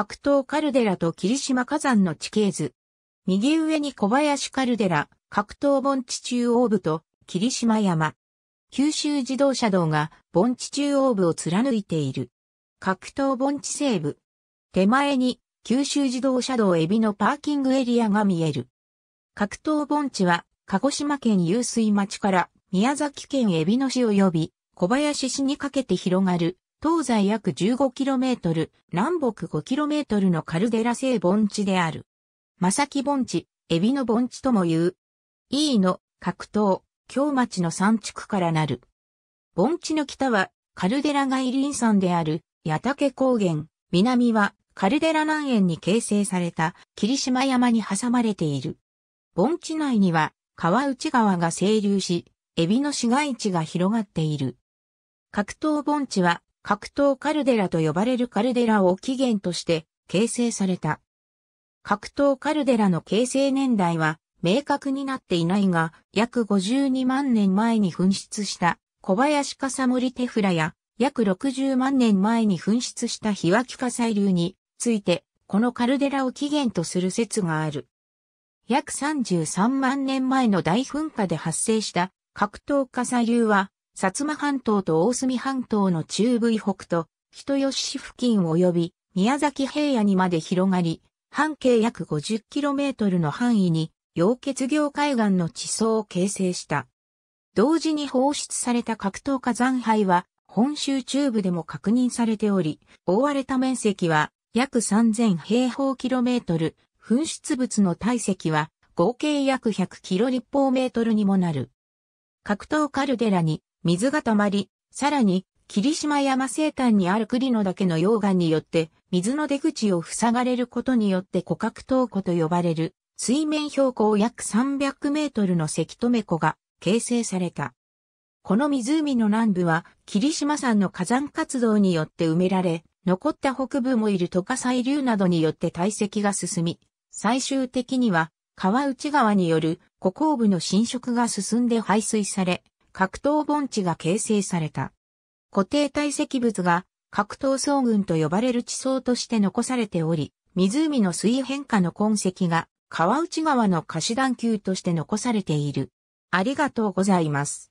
格闘カルデラと霧島火山の地形図。右上に小林カルデラ、格闘盆地中央部と霧島山。九州自動車道が盆地中央部を貫いている。格闘盆地西部。手前に九州自動車道エビのパーキングエリアが見える。格闘盆地は鹿児島県湧水町から宮崎県エビの市及び小林市にかけて広がる東西約 15km、南北 5km のカルデラ製盆地である。マサキ盆地、エビの盆地とも言う。イーの格闘、京町の山地区からなる。盆地の北はカルデラリン山であるタ竹高原、南はカルデラ南園に形成された霧島山に挟まれている。盆地内には川内川が清流し、エビの市街地が広がっている。格闘盆地は格闘カルデラと呼ばれるカルデラを起源として形成された。格闘カルデラの形成年代は明確になっていないが、約52万年前に噴出した小林かさ森テフラや、約60万年前に噴出した日脇火砕流について、このカルデラを起源とする説がある。約33万年前の大噴火で発生した格闘火砕流は、薩摩半島と大隅半島の中部以北と、人吉市付近及び宮崎平野にまで広がり、半径約 50km の範囲に、溶血業海岸の地層を形成した。同時に放出された格闘火山灰は、本州中部でも確認されており、覆われた面積は約3000平方キロメートル、噴出物の体積は合計約100キロ立方メートルにもなる。格闘カルデラに水が溜まり、さらに、霧島山生誕にある栗野岳の溶岩によって、水の出口を塞がれることによって古角塔湖と呼ばれる、水面標高約300メートルの関止湖が形成された。この湖の南部は、霧島山の火山活動によって埋められ、残った北部もいる土下細流などによって堆積が進み、最終的には、川内川による湖後部の浸食が進んで排水され、格闘盆地が形成された。固定堆積物が格闘層群と呼ばれる地層として残されており、湖の水位変化の痕跡が川内川の貸し段丘として残されている。ありがとうございます。